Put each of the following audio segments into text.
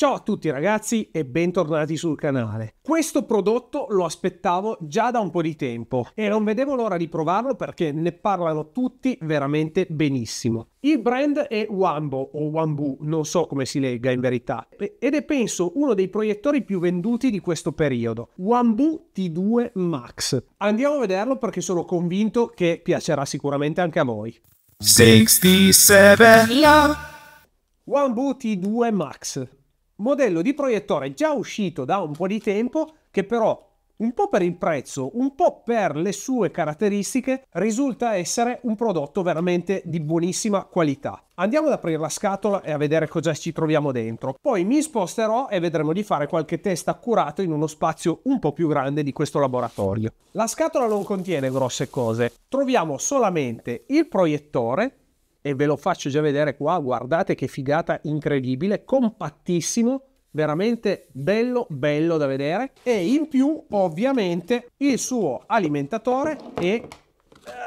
Ciao a tutti ragazzi e bentornati sul canale. Questo prodotto lo aspettavo già da un po' di tempo e non vedevo l'ora di provarlo perché ne parlano tutti veramente benissimo. Il brand è Wambo o Wambu, non so come si legga in verità, ed è penso uno dei proiettori più venduti di questo periodo, Wambu T2 Max. Andiamo a vederlo perché sono convinto che piacerà sicuramente anche a voi. 67 Wambu T2 Max modello di proiettore già uscito da un po' di tempo che però un po' per il prezzo, un po' per le sue caratteristiche, risulta essere un prodotto veramente di buonissima qualità. Andiamo ad aprire la scatola e a vedere cosa ci troviamo dentro. Poi mi sposterò e vedremo di fare qualche test accurato in uno spazio un po' più grande di questo laboratorio. La scatola non contiene grosse cose. Troviamo solamente il proiettore, e ve lo faccio già vedere qua, guardate che figata incredibile, compattissimo, veramente bello bello da vedere e in più ovviamente il suo alimentatore e eh,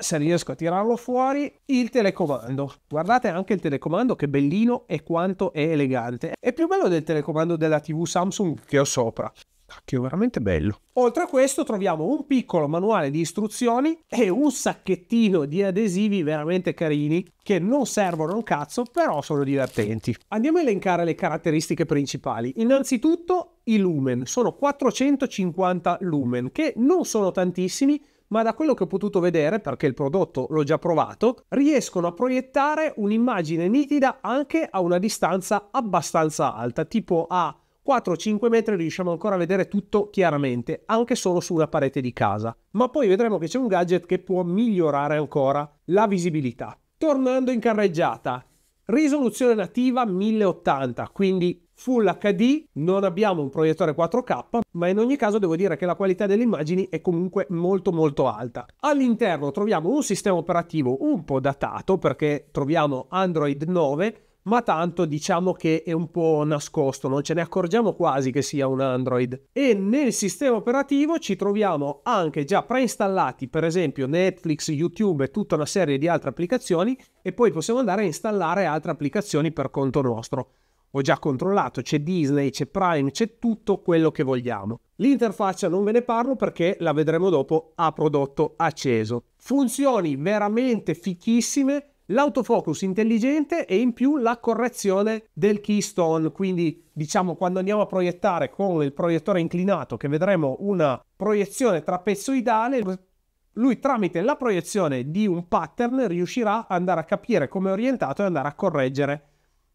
se riesco a tirarlo fuori, il telecomando. Guardate anche il telecomando che bellino e quanto è elegante. È più bello del telecomando della TV Samsung che ho sopra. Cacchio, veramente bello. Oltre a questo troviamo un piccolo manuale di istruzioni e un sacchettino di adesivi veramente carini che non servono un cazzo però sono divertenti. Andiamo a elencare le caratteristiche principali. Innanzitutto i lumen, sono 450 lumen che non sono tantissimi ma da quello che ho potuto vedere, perché il prodotto l'ho già provato, riescono a proiettare un'immagine nitida anche a una distanza abbastanza alta, tipo a 4-5 metri riusciamo ancora a vedere tutto chiaramente, anche solo sulla parete di casa. Ma poi vedremo che c'è un gadget che può migliorare ancora la visibilità. Tornando in carreggiata, risoluzione nativa 1080, quindi Full HD, non abbiamo un proiettore 4K, ma in ogni caso devo dire che la qualità delle immagini è comunque molto molto alta. All'interno troviamo un sistema operativo un po' datato perché troviamo Android 9 ma tanto diciamo che è un po' nascosto, non ce ne accorgiamo quasi che sia un Android. E nel sistema operativo ci troviamo anche già preinstallati, per esempio Netflix, YouTube e tutta una serie di altre applicazioni, e poi possiamo andare a installare altre applicazioni per conto nostro. Ho già controllato, c'è Disney, c'è Prime, c'è tutto quello che vogliamo. L'interfaccia non ve ne parlo perché la vedremo dopo a prodotto acceso. Funzioni veramente fichissime l'autofocus intelligente e in più la correzione del keystone, quindi diciamo quando andiamo a proiettare con il proiettore inclinato che vedremo una proiezione trapezoidale, lui tramite la proiezione di un pattern riuscirà ad andare a capire come è orientato e andare a correggere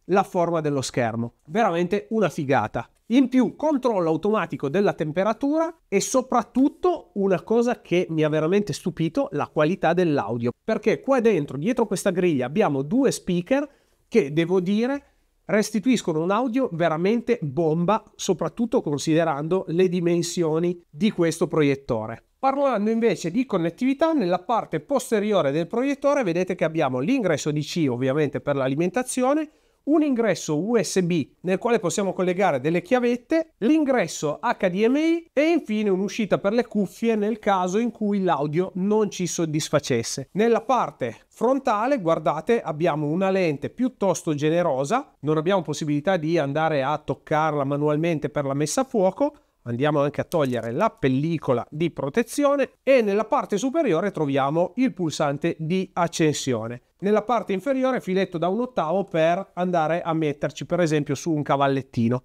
la forma dello schermo. Veramente una figata. In più controllo automatico della temperatura e soprattutto una cosa che mi ha veramente stupito, la qualità dell'audio. Perché qua dentro, dietro questa griglia, abbiamo due speaker che, devo dire, restituiscono un audio veramente bomba, soprattutto considerando le dimensioni di questo proiettore. Parlando invece di connettività, nella parte posteriore del proiettore vedete che abbiamo l'ingresso DC ovviamente per l'alimentazione, un ingresso USB nel quale possiamo collegare delle chiavette, l'ingresso HDMI e infine un'uscita per le cuffie nel caso in cui l'audio non ci soddisfacesse. Nella parte frontale, guardate, abbiamo una lente piuttosto generosa, non abbiamo possibilità di andare a toccarla manualmente per la messa a fuoco, andiamo anche a togliere la pellicola di protezione e nella parte superiore troviamo il pulsante di accensione nella parte inferiore filetto da un ottavo per andare a metterci per esempio su un cavallettino.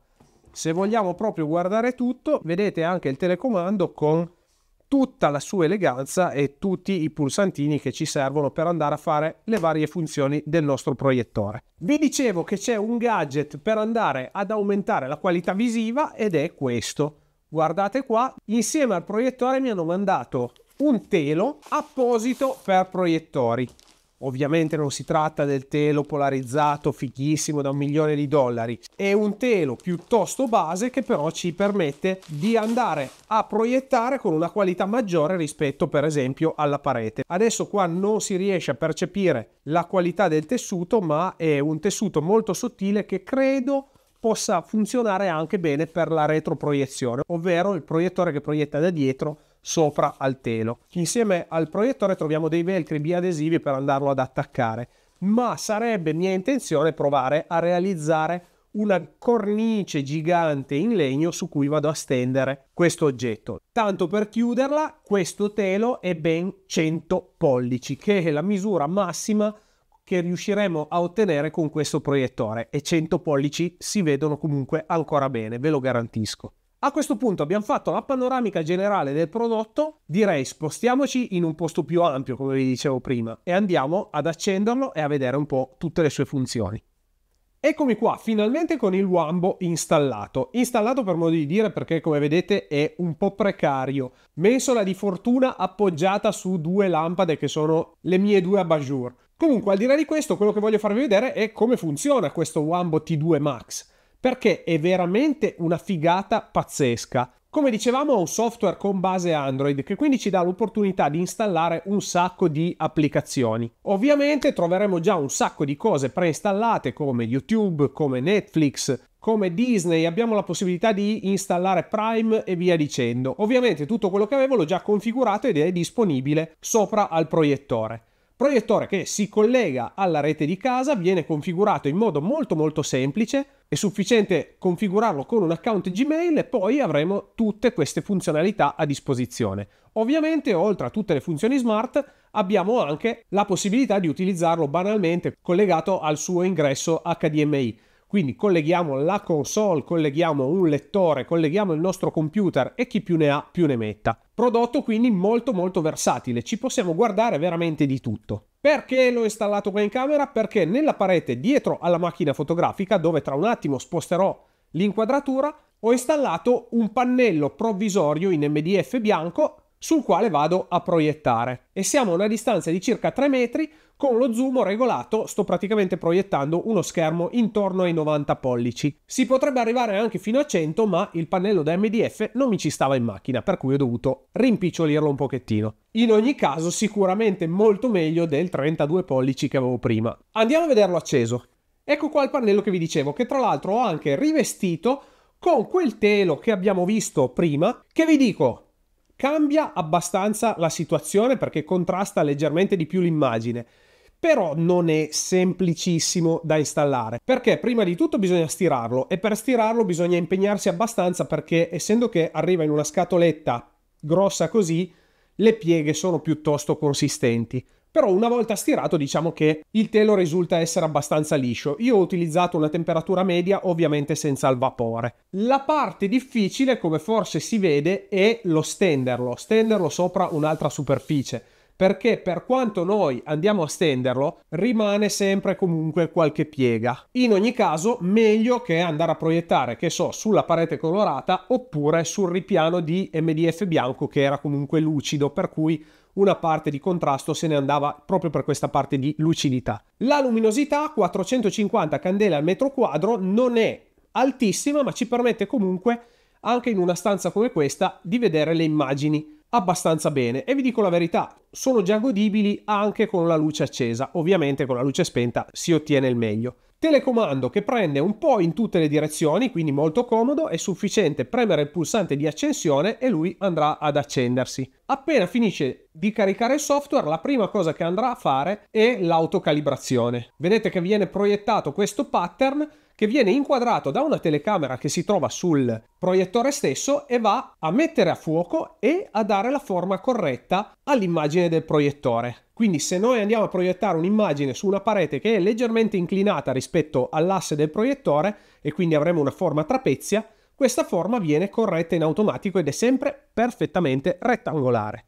Se vogliamo proprio guardare tutto, vedete anche il telecomando con tutta la sua eleganza e tutti i pulsantini che ci servono per andare a fare le varie funzioni del nostro proiettore. Vi dicevo che c'è un gadget per andare ad aumentare la qualità visiva ed è questo. Guardate qua, insieme al proiettore mi hanno mandato un telo apposito per proiettori. Ovviamente non si tratta del telo polarizzato fighissimo da un milione di dollari, è un telo piuttosto base che però ci permette di andare a proiettare con una qualità maggiore rispetto per esempio alla parete. Adesso qua non si riesce a percepire la qualità del tessuto ma è un tessuto molto sottile che credo possa funzionare anche bene per la retroproiezione, ovvero il proiettore che proietta da dietro sopra al telo. Insieme al proiettore troviamo dei velcri biadesivi per andarlo ad attaccare, ma sarebbe mia intenzione provare a realizzare una cornice gigante in legno su cui vado a stendere questo oggetto. Tanto per chiuderla, questo telo è ben 100 pollici, che è la misura massima che riusciremo a ottenere con questo proiettore e 100 pollici si vedono comunque ancora bene, ve lo garantisco. A questo punto abbiamo fatto la panoramica generale del prodotto, direi spostiamoci in un posto più ampio, come vi dicevo prima, e andiamo ad accenderlo e a vedere un po' tutte le sue funzioni. Eccomi qua, finalmente con il Wambo installato. Installato per modo di dire perché come vedete è un po' precario. Mensola di fortuna appoggiata su due lampade che sono le mie due abajur. Comunque al di là di questo quello che voglio farvi vedere è come funziona questo Wambo T2 Max perché è veramente una figata pazzesca. Come dicevamo è un software con base Android che quindi ci dà l'opportunità di installare un sacco di applicazioni. Ovviamente troveremo già un sacco di cose preinstallate come YouTube, come Netflix, come Disney, abbiamo la possibilità di installare Prime e via dicendo. Ovviamente tutto quello che avevo l'ho già configurato ed è disponibile sopra al proiettore proiettore che si collega alla rete di casa, viene configurato in modo molto molto semplice, è sufficiente configurarlo con un account Gmail e poi avremo tutte queste funzionalità a disposizione. Ovviamente, oltre a tutte le funzioni smart, abbiamo anche la possibilità di utilizzarlo banalmente collegato al suo ingresso HDMI. Quindi colleghiamo la console, colleghiamo un lettore, colleghiamo il nostro computer e chi più ne ha più ne metta. Prodotto quindi molto molto versatile, ci possiamo guardare veramente di tutto. Perché l'ho installato qua in camera? Perché nella parete dietro alla macchina fotografica, dove tra un attimo sposterò l'inquadratura, ho installato un pannello provvisorio in MDF bianco sul quale vado a proiettare e siamo a una distanza di circa 3 metri con lo zoom regolato sto praticamente proiettando uno schermo intorno ai 90 pollici. Si potrebbe arrivare anche fino a 100 ma il pannello da MDF non mi ci stava in macchina per cui ho dovuto rimpicciolirlo un pochettino. In ogni caso sicuramente molto meglio del 32 pollici che avevo prima. Andiamo a vederlo acceso. Ecco qua il pannello che vi dicevo che tra l'altro ho anche rivestito con quel telo che abbiamo visto prima che vi dico Cambia abbastanza la situazione perché contrasta leggermente di più l'immagine però non è semplicissimo da installare perché prima di tutto bisogna stirarlo e per stirarlo bisogna impegnarsi abbastanza perché essendo che arriva in una scatoletta grossa così le pieghe sono piuttosto consistenti però una volta stirato diciamo che il telo risulta essere abbastanza liscio. Io ho utilizzato una temperatura media ovviamente senza il vapore. La parte difficile come forse si vede è lo stenderlo, stenderlo sopra un'altra superficie perché per quanto noi andiamo a stenderlo rimane sempre comunque qualche piega. In ogni caso meglio che andare a proiettare che so sulla parete colorata oppure sul ripiano di MDF bianco che era comunque lucido per cui una parte di contrasto se ne andava proprio per questa parte di lucidità. La luminosità 450 candele al metro quadro non è altissima ma ci permette comunque anche in una stanza come questa di vedere le immagini abbastanza bene e vi dico la verità sono già godibili anche con la luce accesa ovviamente con la luce spenta si ottiene il meglio Telecomando che prende un po' in tutte le direzioni, quindi molto comodo, è sufficiente premere il pulsante di accensione e lui andrà ad accendersi. Appena finisce di caricare il software, la prima cosa che andrà a fare è l'autocalibrazione. Vedete che viene proiettato questo pattern che viene inquadrato da una telecamera che si trova sul proiettore stesso e va a mettere a fuoco e a dare la forma corretta all'immagine del proiettore. Quindi se noi andiamo a proiettare un'immagine su una parete che è leggermente inclinata rispetto all'asse del proiettore e quindi avremo una forma trapezia, questa forma viene corretta in automatico ed è sempre perfettamente rettangolare.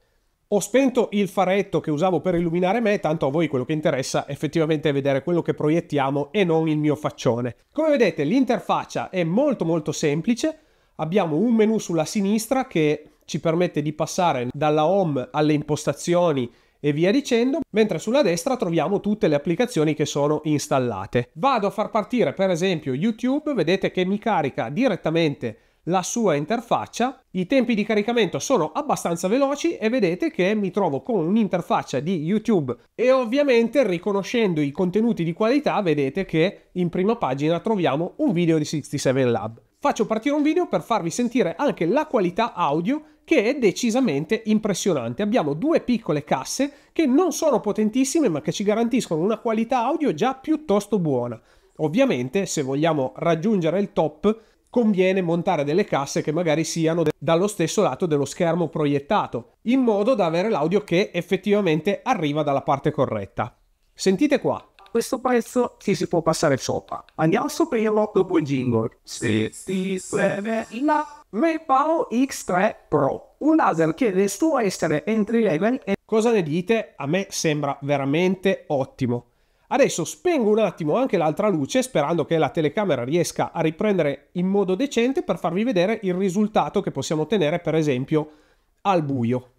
Ho spento il faretto che usavo per illuminare me, tanto a voi quello che interessa effettivamente è vedere quello che proiettiamo e non il mio faccione. Come vedete l'interfaccia è molto molto semplice, abbiamo un menu sulla sinistra che ci permette di passare dalla home alle impostazioni e via dicendo, mentre sulla destra troviamo tutte le applicazioni che sono installate. Vado a far partire per esempio YouTube, vedete che mi carica direttamente la sua interfaccia, i tempi di caricamento sono abbastanza veloci e vedete che mi trovo con un'interfaccia di YouTube e ovviamente riconoscendo i contenuti di qualità vedete che in prima pagina troviamo un video di 67 Lab faccio partire un video per farvi sentire anche la qualità audio che è decisamente impressionante. Abbiamo due piccole casse che non sono potentissime ma che ci garantiscono una qualità audio già piuttosto buona. Ovviamente se vogliamo raggiungere il top conviene montare delle casse che magari siano dallo stesso lato dello schermo proiettato, in modo da avere l'audio che effettivamente arriva dalla parte corretta. Sentite qua questo prezzo ci si può passare sopra. Andiamo a scoprirlo dopo il jingle. 67 la Reparo X3 Pro, un laser che destina essere entry level. E... Cosa ne dite? A me sembra veramente ottimo. Adesso spengo un attimo anche l'altra luce sperando che la telecamera riesca a riprendere in modo decente per farvi vedere il risultato che possiamo ottenere per esempio al buio.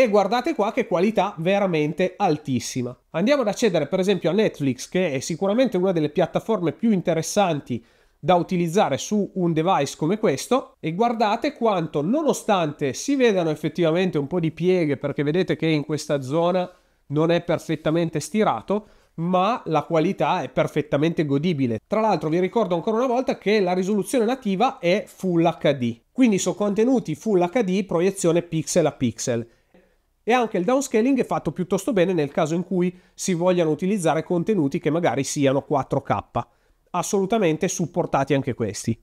E guardate qua che qualità veramente altissima. Andiamo ad accedere per esempio a Netflix, che è sicuramente una delle piattaforme più interessanti da utilizzare su un device come questo e guardate quanto nonostante si vedano effettivamente un po' di pieghe perché vedete che in questa zona non è perfettamente stirato ma la qualità è perfettamente godibile. Tra l'altro vi ricordo ancora una volta che la risoluzione nativa è Full HD, quindi sono contenuti Full HD proiezione pixel a pixel e anche il downscaling è fatto piuttosto bene nel caso in cui si vogliano utilizzare contenuti che magari siano 4K. Assolutamente supportati anche questi.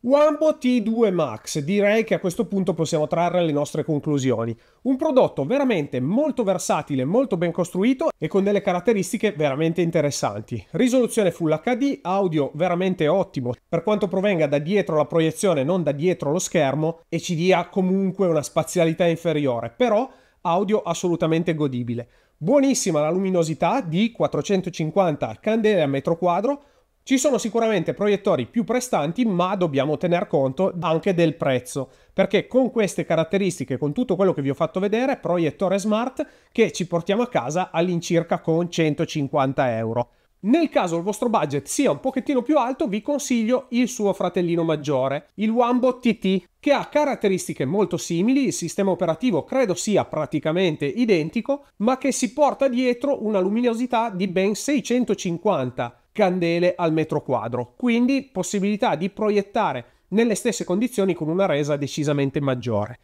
Wambo T2 Max, direi che a questo punto possiamo trarre le nostre conclusioni. Un prodotto veramente molto versatile, molto ben costruito e con delle caratteristiche veramente interessanti. Risoluzione Full HD, audio veramente ottimo, per quanto provenga da dietro la proiezione, non da dietro lo schermo, e ci dia comunque una spazialità inferiore, però audio assolutamente godibile. Buonissima la luminosità di 450 candele a metro quadro, ci sono sicuramente proiettori più prestanti, ma dobbiamo tener conto anche del prezzo, perché con queste caratteristiche, con tutto quello che vi ho fatto vedere, proiettore smart che ci portiamo a casa all'incirca con 150 euro. Nel caso il vostro budget sia un pochettino più alto, vi consiglio il suo fratellino maggiore, il Wambo TT, che ha caratteristiche molto simili, il sistema operativo credo sia praticamente identico, ma che si porta dietro una luminosità di ben 650 candele al metro quadro, quindi possibilità di proiettare nelle stesse condizioni con una resa decisamente maggiore.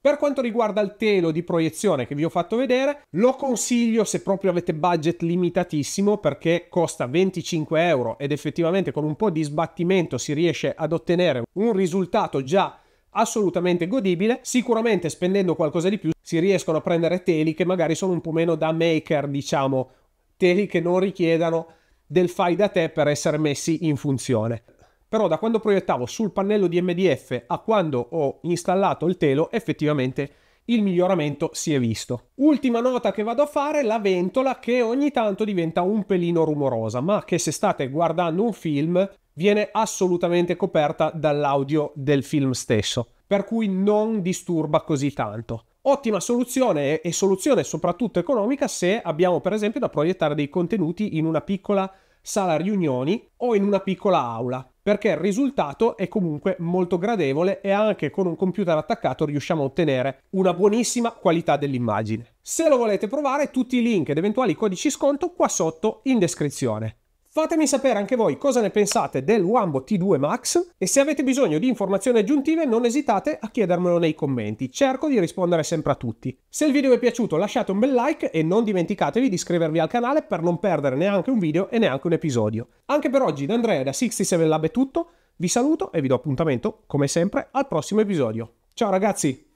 Per quanto riguarda il telo di proiezione che vi ho fatto vedere, lo consiglio se proprio avete budget limitatissimo perché costa 25 euro ed effettivamente con un po' di sbattimento si riesce ad ottenere un risultato già assolutamente godibile. Sicuramente spendendo qualcosa di più si riescono a prendere teli che magari sono un po' meno da maker, diciamo, teli che non richiedano del fai da te per essere messi in funzione però da quando proiettavo sul pannello di MDF a quando ho installato il telo effettivamente il miglioramento si è visto. Ultima nota che vado a fare, la ventola che ogni tanto diventa un pelino rumorosa, ma che se state guardando un film viene assolutamente coperta dall'audio del film stesso, per cui non disturba così tanto. Ottima soluzione e soluzione soprattutto economica se abbiamo per esempio da proiettare dei contenuti in una piccola sala riunioni o in una piccola aula, perché il risultato è comunque molto gradevole e anche con un computer attaccato riusciamo a ottenere una buonissima qualità dell'immagine. Se lo volete provare, tutti i link ed eventuali codici sconto qua sotto in descrizione. Fatemi sapere anche voi cosa ne pensate del Wambo T2 Max e se avete bisogno di informazioni aggiuntive non esitate a chiedermelo nei commenti, cerco di rispondere sempre a tutti. Se il video vi è piaciuto lasciate un bel like e non dimenticatevi di iscrivervi al canale per non perdere neanche un video e neanche un episodio. Anche per oggi da Andrea da 67 Lab è tutto, vi saluto e vi do appuntamento come sempre al prossimo episodio. Ciao ragazzi!